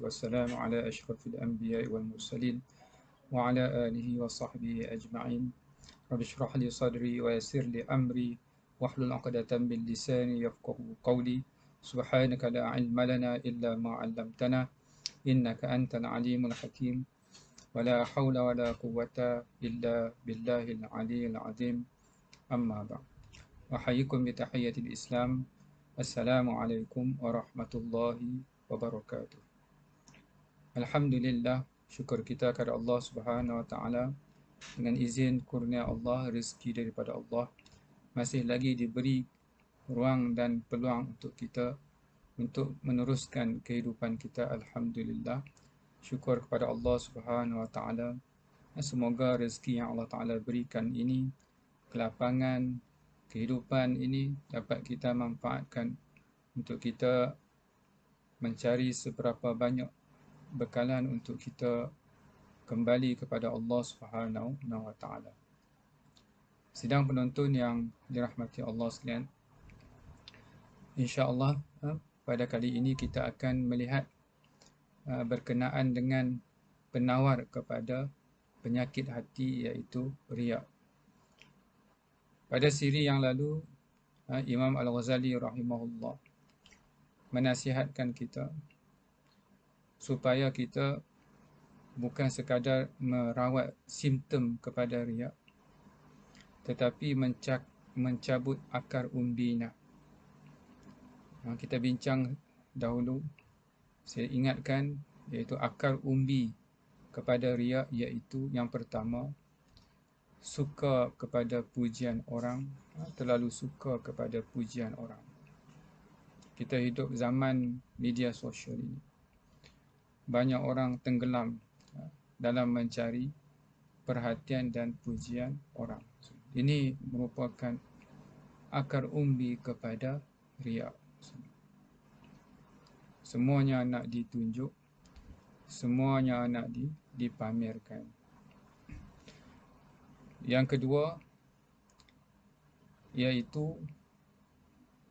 والسلام على أشرف الأنبياء والمرسلين وعلى آله وصحبه أجمعين رب اشرح لي صدري ويسر لي أمري واحلل عقدة من لساني يفقه قولي سبحانك لا علم لنا إلا ما علمتنا إنك أنت العليم الحكيم ولا حول ولا قوة إلا بالله العلي العظيم أما بعد أحييكم بتحية الإسلام السلام عليكم ورحمة الله وبركاته Alhamdulillah, syukur kita kepada Allah Subhanahu Wa Taala dengan izin kurnia Allah, rezeki daripada Allah masih lagi diberi ruang dan peluang untuk kita untuk meneruskan kehidupan kita. Alhamdulillah, syukur kepada Allah Subhanahu Wa Taala. Semoga rezeki yang Allah Taala berikan ini kelapangan kehidupan ini dapat kita manfaatkan untuk kita mencari seberapa banyak bekalan untuk kita kembali kepada Allah Subhanahu wa taala. Sidang penonton yang dirahmati Allah sekalian. Insya-Allah ha, pada kali ini kita akan melihat ha, berkenaan dengan penawar kepada penyakit hati iaitu riak. Pada siri yang lalu ha, Imam Al-Ghazali rahimahullah menasihatkan kita supaya kita bukan sekadar merawat simptom kepada riak tetapi mencak, mencabut akar umbina. Ha, kita bincang dahulu saya ingatkan iaitu akar umbi kepada riak iaitu yang pertama suka kepada pujian orang ha, terlalu suka kepada pujian orang kita hidup zaman media sosial ini banyak orang tenggelam ya, dalam mencari perhatian dan pujian orang. Ini merupakan akar umbi kepada riak. Semuanya nak ditunjuk, semuanya nak dipamerkan. Yang kedua, iaitu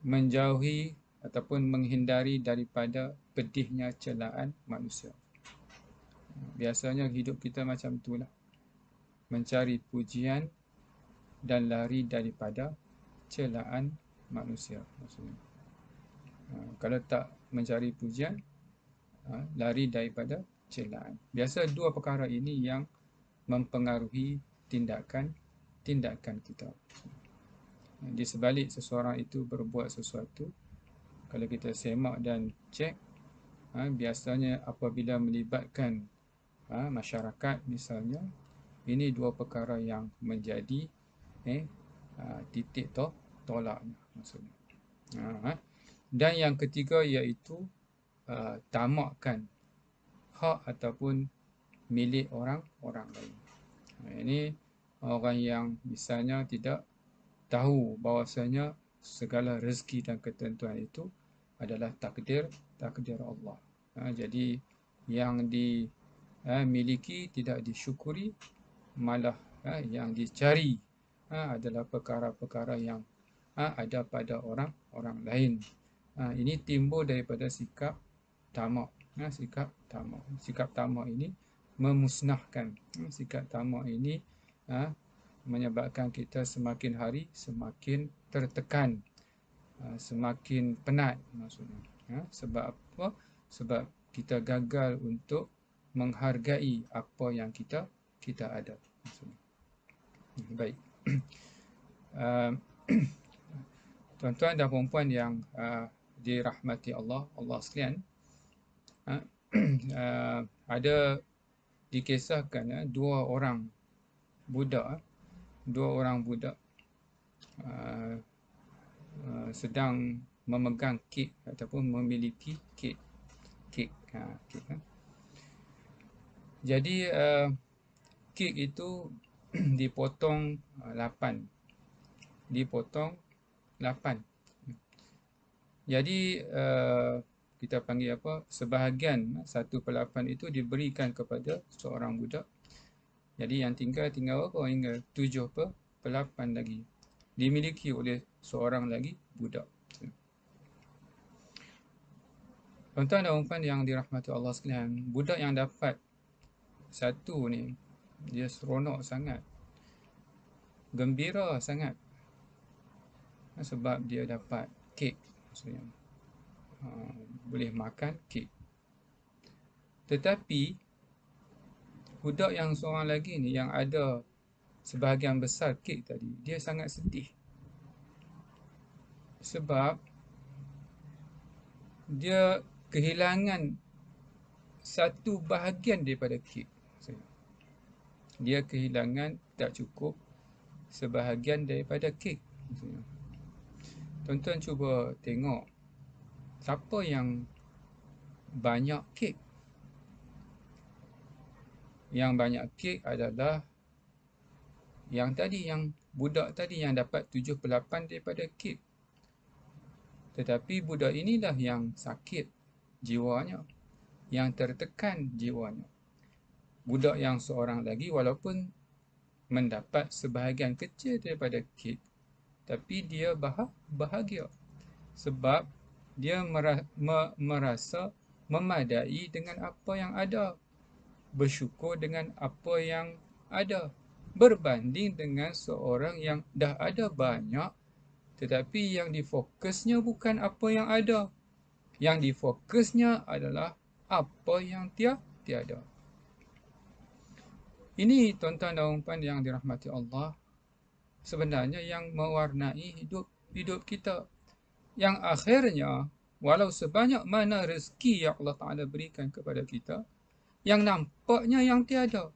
menjauhi ataupun menghindari daripada pedihnya celaan manusia. Biasanya hidup kita macam itulah. Mencari pujian dan lari daripada celaan manusia. Maksudnya. Ha, kalau tak mencari pujian, ha, lari daripada celaan. Biasa dua perkara ini yang mempengaruhi tindakan tindakan kita. Di sebalik seseorang itu berbuat sesuatu, kalau kita semak dan cek, ha, biasanya apabila melibatkan ha, masyarakat misalnya ini dua perkara yang menjadi eh, ha, titik to, tolak maksudnya ha, ha. dan yang ketiga iaitu ha, tamakkan hak ataupun milik orang-orang lain ha, ini orang yang misalnya tidak tahu bahawasanya segala rezeki dan ketentuan itu adalah takdir takdir Allah. Ha, jadi yang dimiliki ha, tidak disyukuri, malah ha, yang dicari ha, adalah perkara-perkara yang ha, ada pada orang-orang lain. Ha, ini timbul daripada sikap tamak. Ha, sikap tamak. Sikap tamak ini memusnahkan. Ha, sikap tamak ini ha, menyebabkan kita semakin hari semakin tertekan. Ha, semakin penat maksudnya. Ya, sebab apa? Sebab kita gagal untuk menghargai apa yang kita kita ada. Maksudnya. Hmm, baik. Ha, tuan-tuan dan puan-puan yang uh, dirahmati Allah, Allah sekalian. Uh, uh, ada dikisahkan uh, dua orang budak. Dua orang budak. Uh, Uh, sedang memegang kek ataupun memiliki kek kek, ha, kek ha. jadi uh, kek itu dipotong 8 uh, dipotong 8 jadi uh, kita panggil apa sebahagian satu per 8 itu diberikan kepada seorang budak jadi yang tinggal tinggal apa Tinggal tujuh per 8 lagi dimiliki oleh seorang lagi budak. Tuan-tuan dan puan yang dirahmati Allah sekalian, budak yang dapat satu ni dia seronok sangat. Gembira sangat. Sebab dia dapat kek maksudnya. Ha, boleh makan kek. Tetapi budak yang seorang lagi ni yang ada sebahagian besar kek tadi dia sangat sedih sebab dia kehilangan satu bahagian daripada kek dia kehilangan tak cukup sebahagian daripada kek tuan-tuan cuba tengok siapa yang banyak kek yang banyak kek adalah yang tadi yang budak tadi yang dapat 78 daripada kit. Tetapi budak inilah yang sakit jiwanya, yang tertekan jiwanya. Budak yang seorang lagi walaupun mendapat sebahagian kecil daripada kit, tapi dia bahagia sebab dia merasa memadai dengan apa yang ada, bersyukur dengan apa yang ada berbanding dengan seorang yang dah ada banyak tetapi yang difokusnya bukan apa yang ada. Yang difokusnya adalah apa yang tiada. Ini tuan-tuan dan puan yang dirahmati Allah sebenarnya yang mewarnai hidup hidup kita yang akhirnya walau sebanyak mana rezeki yang Allah Taala berikan kepada kita yang nampaknya yang tiada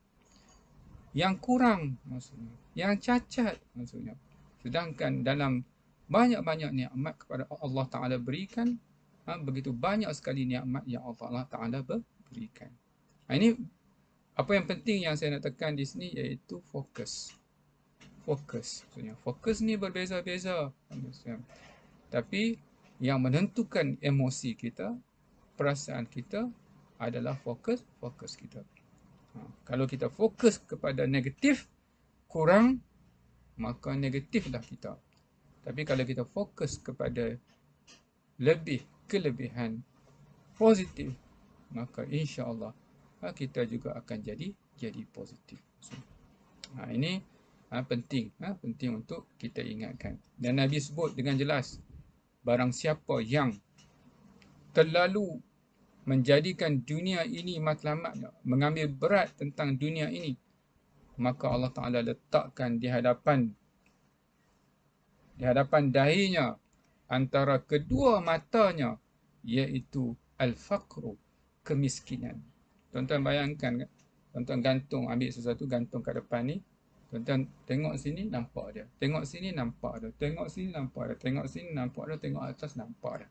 yang kurang maksudnya yang cacat maksudnya sedangkan dalam banyak-banyak nikmat kepada Allah Taala berikan ha, begitu banyak sekali nikmat yang Allah Taala berikan ha, ini apa yang penting yang saya nak tekan di sini iaitu fokus fokus maksudnya fokus ni berbeza-beza maksudnya. tapi yang menentukan emosi kita perasaan kita adalah fokus fokus kita kalau kita fokus kepada negatif, kurang, maka negatiflah kita. Tapi kalau kita fokus kepada lebih, kelebihan, positif, maka insya Allah ah, kita juga akan jadi jadi positif. So, ha, ini ha, penting, ha, penting untuk kita ingatkan. Dan Nabi sebut dengan jelas, barang siapa yang terlalu menjadikan dunia ini matlamatnya, mengambil berat tentang dunia ini, maka Allah Ta'ala letakkan di hadapan di hadapan dahinya antara kedua matanya iaitu al-faqru kemiskinan. Tuan-tuan bayangkan Tuan-tuan gantung ambil sesuatu gantung kat depan ni. Tuan-tuan tengok sini nampak dia. Tengok sini nampak dia. Tengok sini nampak dia. Tengok sini nampak dia. Tengok atas nampak dia.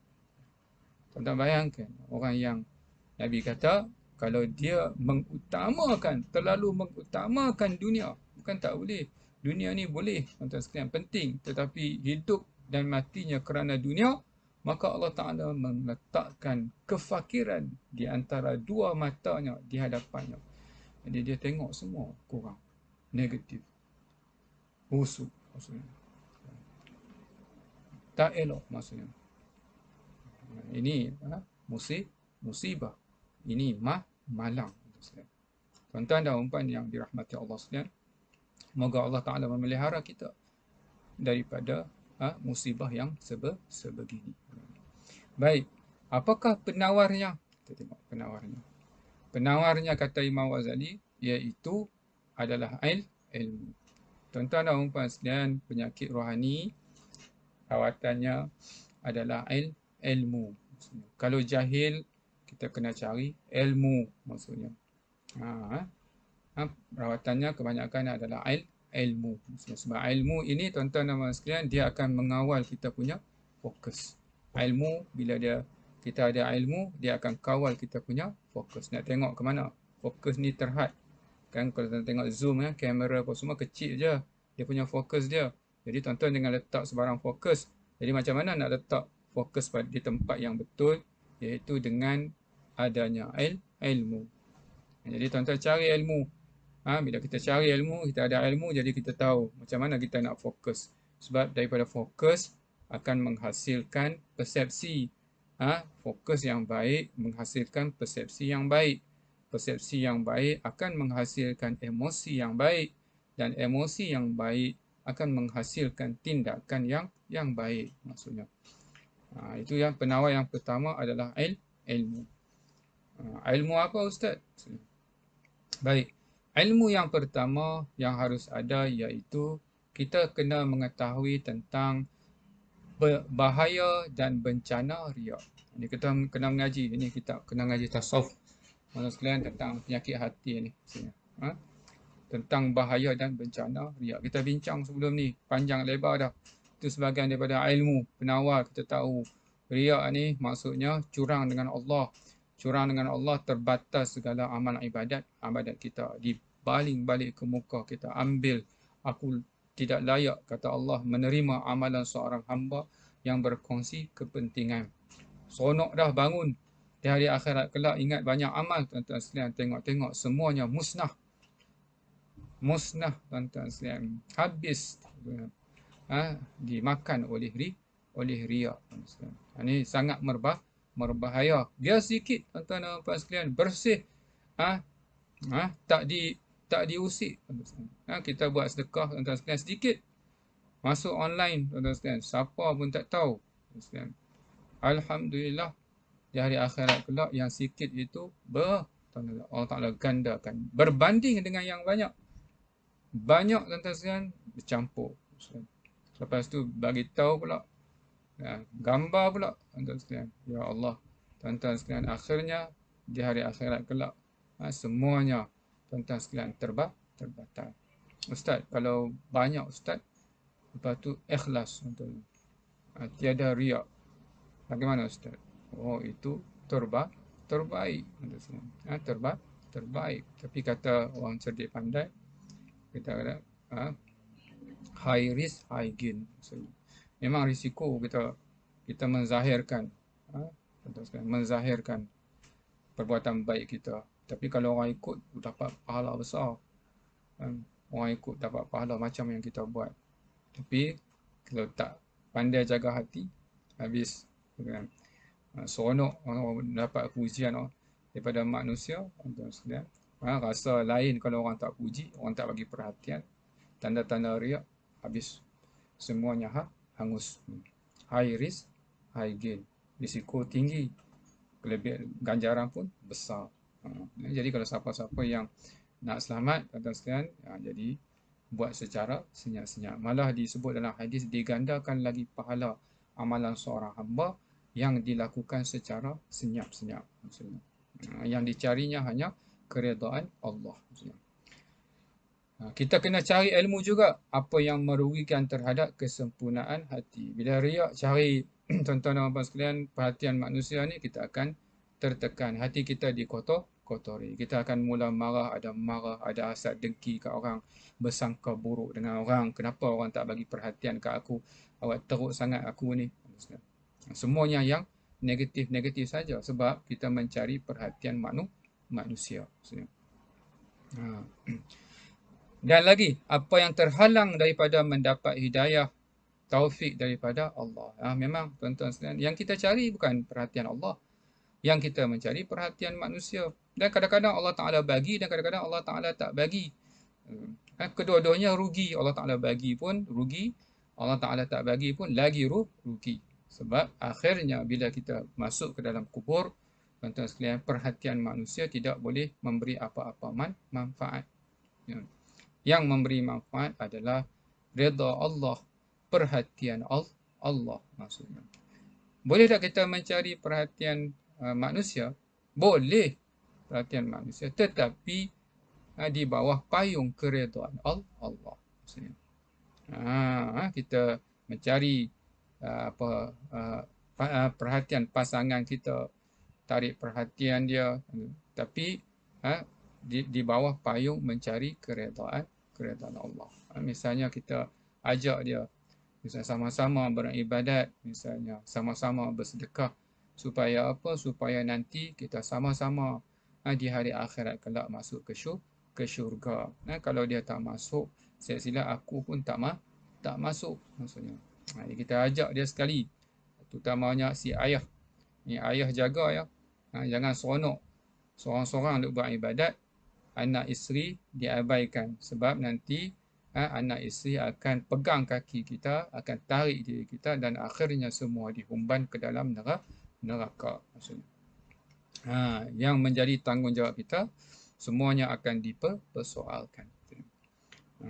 Tuan-tuan bayangkan orang yang Nabi kata kalau dia mengutamakan, terlalu mengutamakan dunia. Bukan tak boleh. Dunia ni boleh. Tuan-tuan sekalian penting. Tetapi hidup dan matinya kerana dunia, maka Allah Ta'ala meletakkan kefakiran di antara dua matanya di hadapannya. Jadi dia tengok semua kurang. Negatif. Busuk. Tak elok maksudnya ini ha, musib musibah ini mah malang tuan-tuan dan umpan yang dirahmati Allah sekalian semoga Allah taala memelihara kita daripada ha, musibah yang sebe sebegini baik apakah penawarnya kita tengok penawarnya penawarnya kata Imam Ghazali iaitu adalah il ilmu tuan-tuan dan umpan sekalian penyakit rohani rawatannya adalah ilmu ilmu. Kalau jahil, kita kena cari ilmu maksudnya. Ha, eh. ha, rawatannya kebanyakan adalah il, ilmu. Maksudnya, sebab ilmu ini, tuan-tuan dan -tuan, sekalian, dia akan mengawal kita punya fokus. Ilmu, bila dia kita ada ilmu, dia akan kawal kita punya fokus. Nak tengok ke mana? Fokus ni terhad. Kan kalau tuan, tengok zoom, ya, kamera apa semua kecil je. Dia punya fokus dia. Jadi tuan-tuan dengan letak sebarang fokus. Jadi macam mana nak letak fokus pada di tempat yang betul iaitu dengan adanya il, ilmu. Jadi tuan-tuan cari ilmu. Ha, bila kita cari ilmu, kita ada ilmu jadi kita tahu macam mana kita nak fokus. Sebab daripada fokus akan menghasilkan persepsi. Ha, fokus yang baik menghasilkan persepsi yang baik. Persepsi yang baik akan menghasilkan emosi yang baik dan emosi yang baik akan menghasilkan tindakan yang yang baik maksudnya. Ha, itu yang penawar yang pertama adalah il, ilmu. Ha, ilmu apa Ustaz? Baik. Ilmu yang pertama yang harus ada iaitu kita kena mengetahui tentang bahaya dan bencana riak. Ini kita kena mengaji. Ini kita kena mengaji tasawuf. Mana sekalian tentang penyakit hati ni. Ha? Tentang bahaya dan bencana riak. Kita bincang sebelum ni. Panjang lebar dah itu sebahagian daripada ilmu penawar kita tahu riak ni maksudnya curang dengan Allah curang dengan Allah terbatas segala amal ibadat ibadat kita dibaling balik ke muka kita ambil aku tidak layak kata Allah menerima amalan seorang hamba yang berkongsi kepentingan sonok dah bangun di hari akhirat kelak ingat banyak amal tuan-tuan sekalian tengok-tengok semuanya musnah musnah tuan-tuan sekalian habis tuan ha, dimakan oleh ri oleh riak ini sangat merbah merbahaya biar sikit tuan-tuan dan puan sekalian bersih ha, ha, tak di tak diusik ha, kita buat sedekah tuan-tuan sekalian sedikit masuk online tuan-tuan sekalian siapa pun tak tahu tuan-tuan alhamdulillah di hari akhirat kelak yang sikit itu ber Allah Taala gandakan berbanding dengan yang banyak banyak tuan-tuan sekalian bercampur tuan-tuan. Lepas tu bagi tahu pula. Ya, gambar pula tuan-tuan sekalian. Ya Allah. Tuan-tuan sekalian akhirnya di hari akhirat kelak ha, semuanya tuan-tuan sekalian terba terbatal. Ustaz, kalau banyak ustaz lepas tu ikhlas untuk ha, tiada riak. Bagaimana ustaz? Oh itu terba terbaik tuan-tuan sekalian. Ha, terba terbaik. Tapi kata orang cerdik pandai kita kata ha, high risk high gain so, memang risiko kita kita menzahirkan ha? menzahirkan perbuatan baik kita tapi kalau orang ikut dapat pahala besar kan? orang ikut dapat pahala macam yang kita buat tapi kalau tak pandai jaga hati habis kan? seronok orang dapat pujian orang daripada manusia kan? rasa lain kalau orang tak puji orang tak bagi perhatian tanda-tanda riak habis semuanya ha, hangus high risk high gain risiko tinggi kelebihan ganjaran pun besar ha. Eh, jadi kalau siapa-siapa yang nak selamat tuan sekalian ha, jadi buat secara senyap-senyap malah disebut dalam hadis digandakan lagi pahala amalan seorang hamba yang dilakukan secara senyap-senyap maksudnya ha, yang dicarinya hanya keredaan Allah maksudnya Ha, kita kena cari ilmu juga apa yang merugikan terhadap kesempurnaan hati. Bila riak cari tuan-tuan dan puan sekalian perhatian manusia ni kita akan tertekan. Hati kita dikotor, kotori. Kita akan mula marah, ada marah, ada asat dengki ke orang, bersangka buruk dengan orang. Kenapa orang tak bagi perhatian ke aku? Awak teruk sangat aku ni. Semuanya yang negatif-negatif saja sebab kita mencari perhatian manu manusia. Ha. Dan lagi, apa yang terhalang daripada mendapat hidayah taufik daripada Allah. Ha, memang tuan-tuan sekalian, yang kita cari bukan perhatian Allah. Yang kita mencari perhatian manusia. Dan kadang-kadang Allah Ta'ala bagi dan kadang-kadang Allah Ta'ala tak bagi. Ha, kedua-duanya rugi. Allah Ta'ala bagi pun rugi. Allah Ta'ala tak bagi pun lagi rugi. Sebab akhirnya bila kita masuk ke dalam kubur, tuan-tuan sekalian, perhatian manusia tidak boleh memberi apa-apa manfaat. Ya yang memberi manfaat adalah redha Allah, perhatian Allah maksudnya. Boleh tak kita mencari perhatian uh, manusia? Boleh perhatian manusia tetapi uh, di bawah payung keredhaan Allah maksudnya. Ah, kita mencari uh, apa uh, uh, perhatian pasangan kita tarik perhatian dia tapi ha, di, di bawah payung mencari keredaan keredaan Allah. Ha, misalnya kita ajak dia misalnya sama-sama beribadat, misalnya sama-sama bersedekah supaya apa? Supaya nanti kita sama-sama ha, di hari akhirat kelak masuk ke syurga, ke syurga. Nah, ha, kalau dia tak masuk, saya sila aku pun tak ma tak masuk maksudnya. Jadi kita ajak dia sekali. Terutamanya si ayah. Ni ayah jaga ya. jangan seronok seorang-seorang duk buat ibadat anak isteri diabaikan sebab nanti eh, anak isteri akan pegang kaki kita, akan tarik diri kita dan akhirnya semua dihumban ke dalam neraka. ha, yang menjadi tanggungjawab kita semuanya akan dipersoalkan. Ha.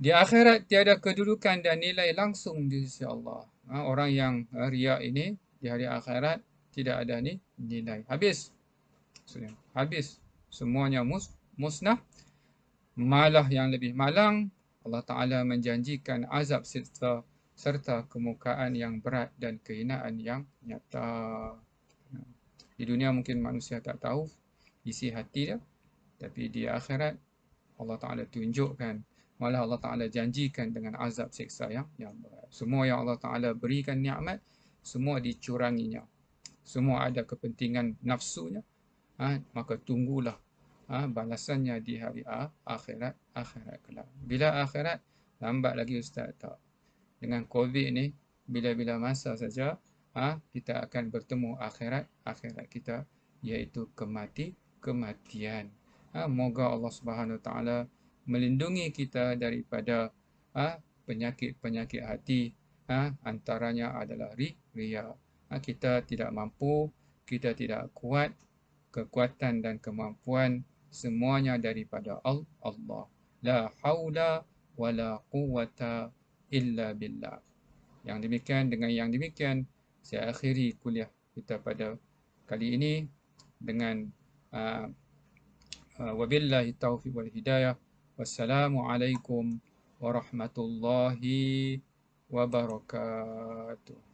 Di akhirat tiada kedudukan dan nilai langsung di sisi Allah. Ha, orang yang ha, ria ini di hari akhirat tidak ada ni nilai. Habis. habis semuanya mus, musnah. Malah yang lebih malang, Allah Ta'ala menjanjikan azab serta, serta kemukaan yang berat dan kehinaan yang nyata. Di dunia mungkin manusia tak tahu isi hati dia. Tapi di akhirat, Allah Ta'ala tunjukkan Malah Allah Ta'ala janjikan dengan azab seksa yang, yang berat. Semua yang Allah Ta'ala berikan ni'mat, semua dicuranginya. Semua ada kepentingan nafsunya ha, maka tunggulah ha, balasannya di hari akhirat akhirat kelak. Bila akhirat lambat lagi ustaz tak. Dengan Covid ni bila-bila masa saja ha, kita akan bertemu akhirat akhirat kita iaitu kemati kematian. Ha, moga Allah Subhanahu Wa Taala melindungi kita daripada ha, penyakit-penyakit hati ha, antaranya adalah ri, ria. Ha, kita tidak mampu, kita tidak kuat, kekuatan dan kemampuan semuanya daripada Allah. La haula la quwata illa billah. Yang demikian dengan yang demikian saya akhiri kuliah kita pada kali ini dengan uh, uh, wabillahi taufiq wal hidayah. Wassalamualaikum warahmatullahi wabarakatuh.